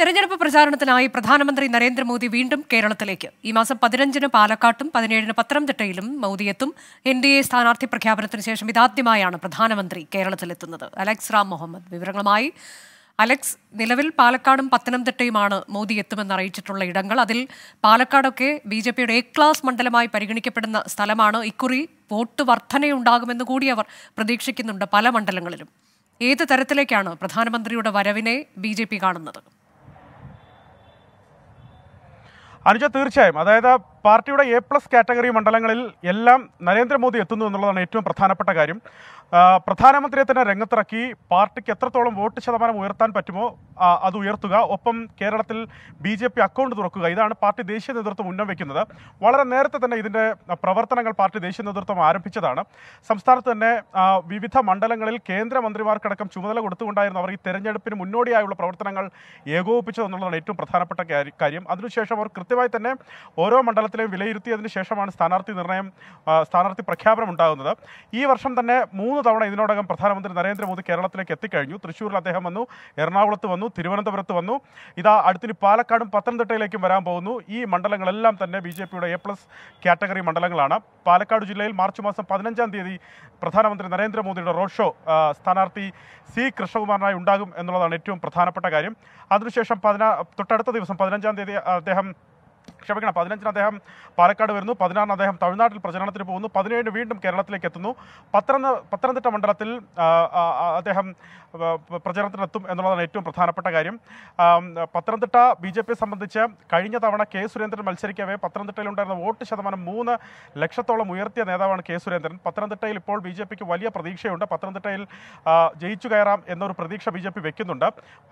തെരഞ്ഞെടുപ്പ് പ്രചാരണത്തിനായി പ്രധാനമന്ത്രി നരേന്ദ്രമോദി വീണ്ടും കേരളത്തിലേക്ക് ഈ മാസം പതിനഞ്ചിന് പാലക്കാട്ടും പതിനേഴിന് പത്തനംതിട്ടയിലും എത്തും എൻ ഡി എ സ്ഥാനാർത്ഥി പ്രഖ്യാപനത്തിന് ശേഷം ഇതാദ്യമായാണ് പ്രധാനമന്ത്രി കേരളത്തിലെത്തുന്നത് അലക്സ് റാം മുഹമ്മദ് വിവരങ്ങളുമായി അലക്സ് നിലവിൽ പാലക്കാടും പത്തനംതിട്ടയുമാണ് മോദി എത്തുമെന്ന് അറിയിച്ചിട്ടുള്ള ഇടങ്ങൾ അതിൽ പാലക്കാടൊക്കെ ബി ജെ പിയുടെ എ ക്ലാസ് മണ്ഡലമായി പരിഗണിക്കപ്പെടുന്ന സ്ഥലമാണ് ഇക്കുറി വോട്ട് വർധനയുണ്ടാകുമെന്ന് കൂടി അവർ പ്രതീക്ഷിക്കുന്നുണ്ട് പല മണ്ഡലങ്ങളിലും ഏത് തരത്തിലേക്കാണ് പ്രധാനമന്ത്രിയുടെ വരവിനെ ബി കാണുന്നത് അനുജ തീർച്ചയായും അതായത് പാർട്ടിയുടെ എ പ്ലസ് കാറ്റഗറി മണ്ഡലങ്ങളിൽ എല്ലാം നരേന്ദ്രമോദി എത്തുന്നു എന്നുള്ളതാണ് ഏറ്റവും പ്രധാനപ്പെട്ട കാര്യം പ്രധാനമന്ത്രിയെ തന്നെ രംഗത്തിറക്കി പാർട്ടിക്ക് എത്രത്തോളം വോട്ട് ശതമാനം ഉയർത്താൻ പറ്റുമോ അത് ഉയർത്തുക ഒപ്പം കേരളത്തിൽ ബി ജെ പി അക്കൗണ്ട് തുറക്കുക ഇതാണ് പാർട്ടി ദേശീയ നേതൃത്വം ഉന്നം വയ്ക്കുന്നത് വളരെ നേരത്തെ തന്നെ ഇതിൻ്റെ പ്രവർത്തനങ്ങൾ പാർട്ടി ദേശീയ നേതൃത്വം ആരംഭിച്ചതാണ് സംസ്ഥാനത്ത് തന്നെ വിവിധ മണ്ഡലങ്ങളിൽ കേന്ദ്രമന്ത്രിമാർക്കടക്കം ചുമതല കൊടുത്തുകൊണ്ടായിരുന്നു അവർ ഈ തെരഞ്ഞെടുപ്പിന് മുന്നോടിയായുള്ള പ്രവർത്തനങ്ങൾ ഏകോപിപ്പിച്ചതെന്നുള്ളതാണ് ഏറ്റവും പ്രധാനപ്പെട്ട കാര്യം അതിനുശേഷം അവർ കൃത്യമായി തന്നെ ഓരോ മണ്ഡലത്തിലെയും വിലയിരുത്തിയതിനു ശേഷമാണ് സ്ഥാനാർത്ഥി നിർണയം സ്ഥാനാർത്ഥി പ്രഖ്യാപനം ഉണ്ടാകുന്നത് ഈ വർഷം തന്നെ മൂന്ന് തവണ ഇതിനോടകം പ്രധാനമന്ത്രി നരേന്ദ്രമോദി കേരളത്തിലേക്ക് എത്തിക്കഴിഞ്ഞു തൃശ്ശൂരിൽ അദ്ദേഹം വന്നു എറണാകുളത്ത് വന്നു തിരുവനന്തപുരത്ത് വന്നു ഇതാ അടുത്തിന് പാലക്കാടും പത്തനംതിട്ടയിലേക്കും വരാൻ പോകുന്നു ഈ മണ്ഡലങ്ങളെല്ലാം തന്നെ ബി ജെ പിയുടെ എ പ്ലസ് കാറ്റഗറി മണ്ഡലങ്ങളാണ് പാലക്കാട് ജില്ലയിൽ മാർച്ച് മാസം പതിനഞ്ചാം തീയതി പ്രധാനമന്ത്രി നരേന്ദ്രമോദിയുടെ റോഡ് ഷോ സ്ഥാനാർത്ഥി സി കൃഷ്ണകുമാറിനായി ഉണ്ടാകും എന്നുള്ളതാണ് ഏറ്റവും പ്രധാനപ്പെട്ട കാര്യം അതിനുശേഷം പതിനാ തൊട്ടടുത്ത ദിവസം പതിനഞ്ചാം തീയതി അദ്ദേഹം ക്ഷമിക്കണം പതിനഞ്ചിന് അദ്ദേഹം പാലക്കാട് വരുന്നു പതിനാറിന് അദ്ദേഹം തമിഴ്നാട്ടിൽ പ്രചരണത്തിന് പോകുന്നു പതിനേഴിന് വീണ്ടും കേരളത്തിലേക്ക് എത്തുന്നു പത്തനം പത്തനംതിട്ട മണ്ഡലത്തിൽ അദ്ദേഹം പ്രചരണത്തിനെത്തും എന്നുള്ളതാണ് ഏറ്റവും പ്രധാനപ്പെട്ട കാര്യം പത്തനംതിട്ട ബി ജെ പിയെ സംബന്ധിച്ച് കഴിഞ്ഞ തവണ കെ സുരേന്ദ്രൻ മത്സരിക്കവേ പത്തനംതിട്ടയിലുണ്ടായിരുന്ന വോട്ട് ശതമാനം മൂന്ന് ലക്ഷത്തോളം ഉയർത്തിയ നേതാവാണ് കെ സുരേന്ദ്രൻ പത്തനംതിട്ടയിൽ ഇപ്പോൾ ബി ജെ പിക്ക് വലിയ പ്രതീക്ഷയുണ്ട് പത്തനംതിട്ടയിൽ ജയിച്ചു കയറാം എന്നൊരു പ്രതീക്ഷ ബി ജെ പി വെക്കുന്നുണ്ട്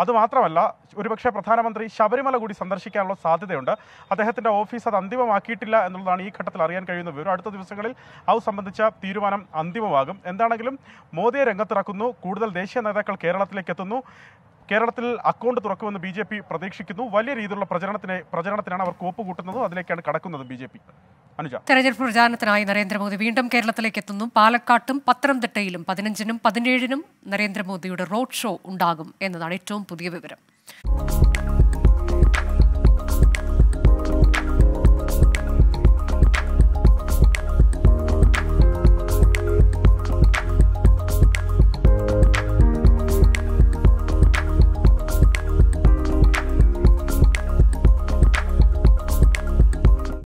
അതുമാത്രമല്ല ഒരുപക്ഷെ പ്രധാനമന്ത്രി ശബരിമല കൂടി സന്ദർശിക്കാനുള്ള സാധ്യതയുണ്ട് അദ്ദേഹത്തിന് അദ്ദേഹത്തിൻ്റെ ഓഫീസ് അത് അന്തിമമാക്കിയിട്ടില്ല എന്നുള്ളതാണ് ഈ ഘട്ടത്തിൽ അറിയാൻ കഴിയുന്ന വിവരം അടുത്ത ദിവസങ്ങളിൽ അത് സംബന്ധിച്ച തീരുമാനം അന്തിമമാകും എന്താണെങ്കിലും മോദിയെ രംഗത്തിറക്കുന്നു കൂടുതൽ ദേശീയ നേതാക്കൾ കേരളത്തിലേക്ക് എത്തുന്നു കേരളത്തിൽ അക്കൗണ്ട് തുറക്കുമെന്ന് ബി ജെ പി പ്രതീക്ഷിക്കുന്നു വലിയ രീതിയിലുള്ള പ്രചരണത്തിന് പ്രചരണത്തിനാണ് അവർ കോപ്പ് കൂട്ടുന്നതും അതിലേക്കാണ് കടക്കുന്നത് ബി ജെ പി തെരഞ്ഞെടുപ്പ് പ്രചാരണത്തിനായി നരേന്ദ്രമോദി വീണ്ടും കേരളത്തിലേക്ക് എത്തുന്നു പാലക്കാട്ടും പത്തനംതിട്ടയിലും പതിനഞ്ചിനും പതിനേഴിനും നരേന്ദ്രമോദിയുടെ റോഡ് ഷോ ഉണ്ടാകും എന്നതാണ് ഏറ്റവും പുതിയ വിവരം